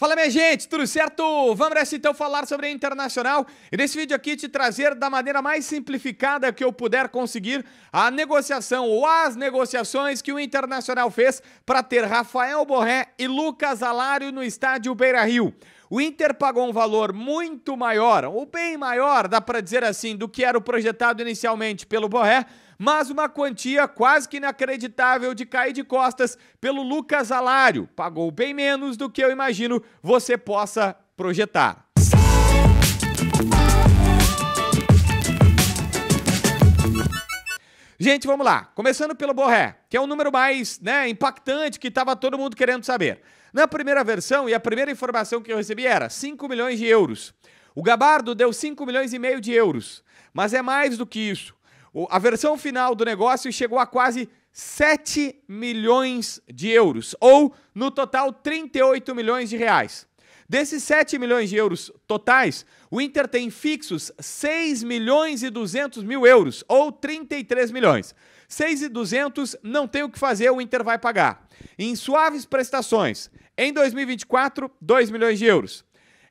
Fala minha gente, tudo certo? Vamos então falar sobre a internacional e nesse vídeo aqui te trazer da maneira mais simplificada que eu puder conseguir a negociação ou as negociações que o Internacional fez para ter Rafael Borré e Lucas Alário no estádio Beira Rio. O Inter pagou um valor muito maior, ou bem maior, dá para dizer assim, do que era o projetado inicialmente pelo Borré, mas uma quantia quase que inacreditável de cair de costas pelo Lucas Alário. Pagou bem menos do que eu imagino você possa projetar. Gente, vamos lá. Começando pelo Borré, que é o número mais né, impactante que estava todo mundo querendo saber. Na primeira versão, e a primeira informação que eu recebi era 5 milhões de euros. O Gabardo deu 5 milhões e meio de euros. Mas é mais do que isso. A versão final do negócio chegou a quase 7 milhões de euros, ou no total 38 milhões de reais. Desses 7 milhões de euros totais, o Inter tem fixos 6 milhões e 200 mil euros, ou 33 milhões. 6 e 200 não tem o que fazer, o Inter vai pagar. Em suaves prestações, em 2024, 2 milhões de euros.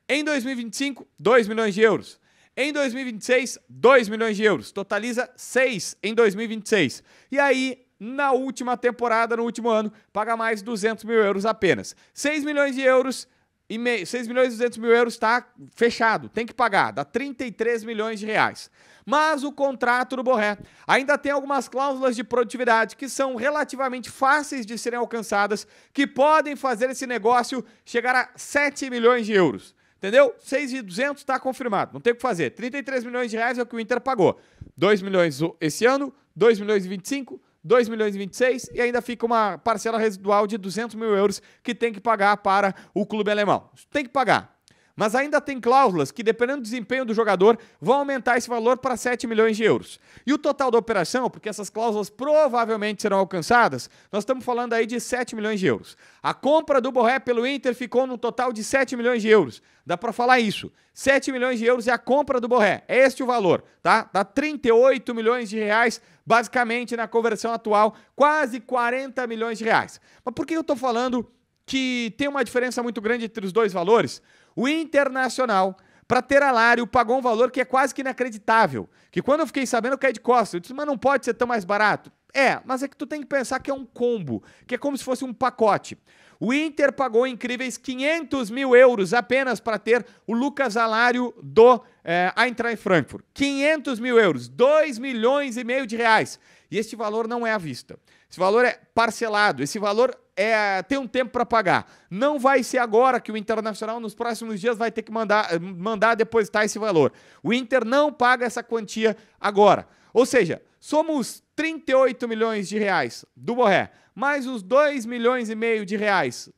Em 2025, 2 milhões de euros. Em 2026, 2 milhões de euros. Totaliza 6 em 2026. E aí, na última temporada, no último ano, paga mais 200 mil euros apenas. 6 milhões de euros e meio, 6 milhões e 200 mil euros está fechado, tem que pagar, dá 33 milhões de reais. Mas o contrato do Borré ainda tem algumas cláusulas de produtividade que são relativamente fáceis de serem alcançadas, que podem fazer esse negócio chegar a 7 milhões de euros. Entendeu? 6,200 está confirmado, não tem o que fazer. 33 milhões de reais é o que o Inter pagou. 2 milhões esse ano, 2 milhões e 25, 2 milhões e 26 e ainda fica uma parcela residual de 200 mil euros que tem que pagar para o clube alemão. Tem que pagar mas ainda tem cláusulas que, dependendo do desempenho do jogador, vão aumentar esse valor para 7 milhões de euros. E o total da operação, porque essas cláusulas provavelmente serão alcançadas, nós estamos falando aí de 7 milhões de euros. A compra do Borré pelo Inter ficou no total de 7 milhões de euros. Dá para falar isso. 7 milhões de euros é a compra do Borré. É este o valor, tá? Dá 38 milhões de reais, basicamente na conversão atual, quase 40 milhões de reais. Mas por que eu estou falando que tem uma diferença muito grande entre os dois valores? O Internacional, para ter alário, pagou um valor que é quase que inacreditável. Que quando eu fiquei sabendo, eu caí de costas. Eu disse, mas não pode ser tão mais barato. É, mas é que tu tem que pensar que é um combo, que é como se fosse um pacote. O Inter pagou incríveis 500 mil euros apenas para ter o Lucas Alário do é, Eintracht Frankfurt. 500 mil euros, 2 milhões e meio de reais. E este valor não é à vista. Esse valor é parcelado. Esse valor é, tem um tempo para pagar. Não vai ser agora que o Internacional, nos próximos dias, vai ter que mandar, eh, mandar depositar esse valor. O Inter não paga essa quantia agora. Ou seja, somos 38 milhões de reais do Borré, mais os 2 milhões e meio de reais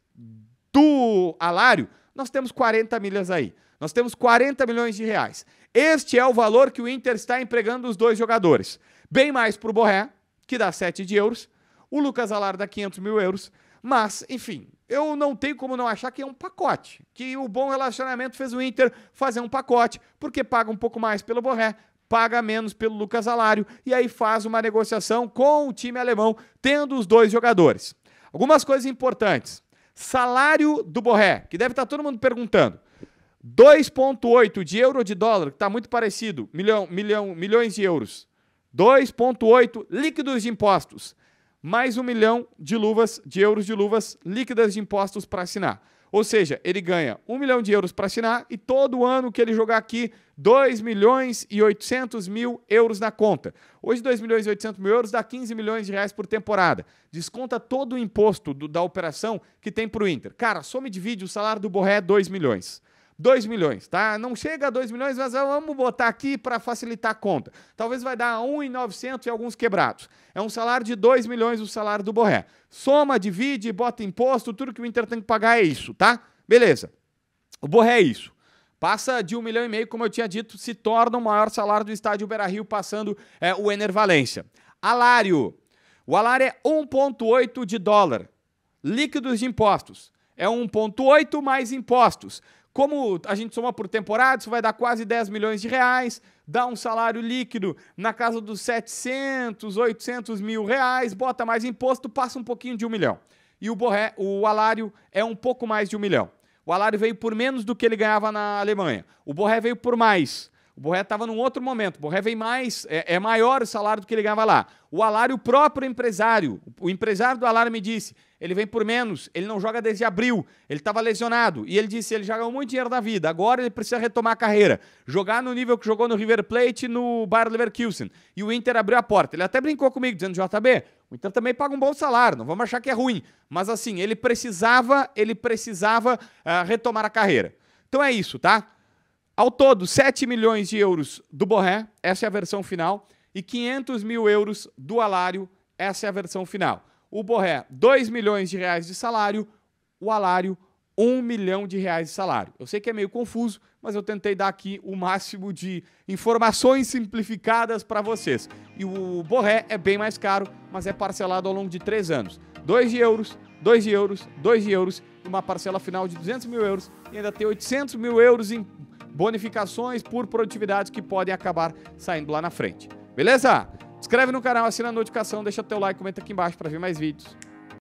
do Alário, nós temos 40 milhas aí. Nós temos 40 milhões de reais. Este é o valor que o Inter está empregando os dois jogadores. Bem mais para o Borré, que dá 7 de euros, o Lucas Alar dá 500 mil euros, mas, enfim, eu não tenho como não achar que é um pacote. Que o bom relacionamento fez o Inter fazer um pacote, porque paga um pouco mais pelo Borré, paga menos pelo Lucas Alário e aí faz uma negociação com o time alemão, tendo os dois jogadores. Algumas coisas importantes. Salário do Borré, que deve estar todo mundo perguntando. 2,8 de euro de dólar, que está muito parecido, milhão, milhão, milhões de euros. 2,8 líquidos de impostos mais um milhão de luvas, de euros de luvas líquidas de impostos para assinar. Ou seja, ele ganha um milhão de euros para assinar e todo ano que ele jogar aqui, 2 milhões e 800 mil euros na conta. Hoje, 2 milhões e 800 mil euros dá 15 milhões de reais por temporada. Desconta todo o imposto do, da operação que tem para o Inter. Cara, some e divide, o salário do Borré é 2 milhões. 2 milhões, tá? Não chega a 2 milhões, mas vamos botar aqui para facilitar a conta. Talvez vai dar 1,900 e alguns quebrados. É um salário de 2 milhões o salário do Borré. Soma, divide, bota imposto, tudo que o Inter tem que pagar é isso, tá? Beleza. O Borré é isso. Passa de um milhão e meio, como eu tinha dito, se torna o maior salário do estádio Beira-Rio, passando é, o Ener Valência. Alário. O alário é 1,8 de dólar. Líquidos de impostos. É 1,8 mais impostos. Como a gente soma por temporada, isso vai dar quase 10 milhões de reais, dá um salário líquido na casa dos 700, 800 mil reais, bota mais imposto, passa um pouquinho de um milhão. E o, Borré, o Alário é um pouco mais de um milhão. O Alário veio por menos do que ele ganhava na Alemanha. O Borré veio por mais. O Borré estava num outro momento. O Borré vem mais, é, é, maior o salário do que ele ganhava lá. O Alário, o próprio empresário, o empresário do Alário me disse, ele vem por menos, ele não joga desde abril, ele estava lesionado. E ele disse, ele já ganhou muito dinheiro da vida, agora ele precisa retomar a carreira. Jogar no nível que jogou no River Plate no Bayer Leverkusen. E o Inter abriu a porta. Ele até brincou comigo, dizendo, JB, o Inter também paga um bom salário, não vamos achar que é ruim. Mas assim, ele precisava, ele precisava uh, retomar a carreira. Então é isso, tá? Ao todo, 7 milhões de euros do Borré, essa é a versão final, e 500 mil euros do Alário, essa é a versão final. O Borré, 2 milhões de reais de salário, o Alário, 1 milhão de reais de salário. Eu sei que é meio confuso, mas eu tentei dar aqui o máximo de informações simplificadas para vocês. E o Borré é bem mais caro, mas é parcelado ao longo de 3 anos. 2 de euros, 2 de euros, 2 de euros, uma parcela final de 200 mil euros e ainda tem 800 mil euros em bonificações por produtividade que podem acabar saindo lá na frente. Beleza? Inscreve no canal, assina a notificação, deixa teu like, comenta aqui embaixo para ver mais vídeos.